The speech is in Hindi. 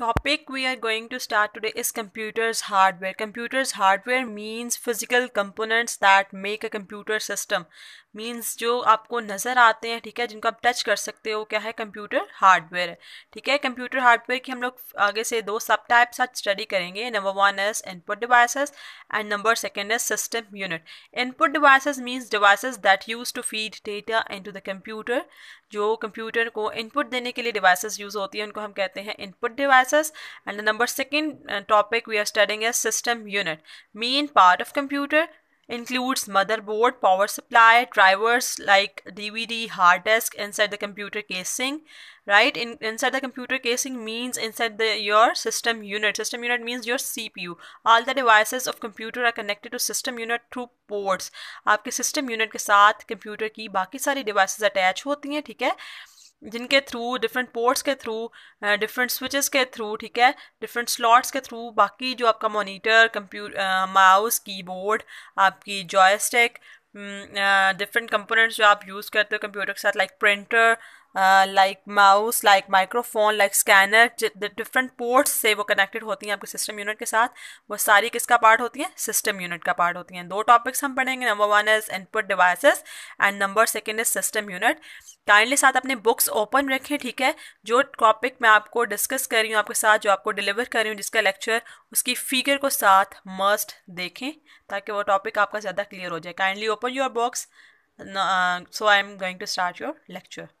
Topic we are going to start today is computers hardware computers hardware means physical components that make a computer system means जो आपको नज़र आते हैं ठीक है जिनको आप टच कर सकते हो क्या है कंप्यूटर हार्डवेयर ठीक है कंप्यूटर हार्डवेयर की हम लोग आगे से दो सब टाइप्स आज स्टडी करेंगे number one is input devices and number second is system unit input devices means devices that use to feed data into the computer जो कंप्यूटर को इनपुट देने के लिए डिवाइसेस यूज़ होती है उनको हम कहते हैं input device and the number second uh, topic we are studying is system unit main part of computer includes motherboard, power supply, drivers like DVD, hard disk inside the computer casing, right? In, inside the computer casing means inside the your system unit. System unit means your CPU. All the devices of computer are connected to system unit through ports. आपके system unit के साथ computer की बाकी सारी devices attach होती हैं, ठीक है? जिनके थ्रू डिफरेंट पोर्ट्स के थ्रू डिफरेंट स्विचेस के थ्रू ठीक है डिफरेंट स्लॉट्स के थ्रू बाकी जो आपका मॉनिटर कंप्यूटर माउस कीबोर्ड आपकी जॉयस्टिक डिफरेंट कंपोनेंट्स जो आप यूज़ करते हो कंप्यूटर के साथ like printer like mouse like microphone like scanner different ports से वो कनेक्टेड होती हैं आपके सिस्टम यूनिट के साथ वो सारी किसका पार्ट होती हैं सिस्टम यूनिट का पार्ट होती हैं दो टॉपिक्स हम पढ़ेंगे number one is input devices and number second is system unit kindly साथ अपने बुक्स ओपन रखें ठीक है जो टॉपिक मैं आपको डिस्कस कर रही हूँ आपके साथ जो आपको डिलीवर कर रही हूँ जिसका लेक्चर उसकी फिगर को साथ मस्ट देखें ताकि वो टॉपिक आपका ज़्यादा क्लियर हो जाए kindly open your books so I am going to start your lecture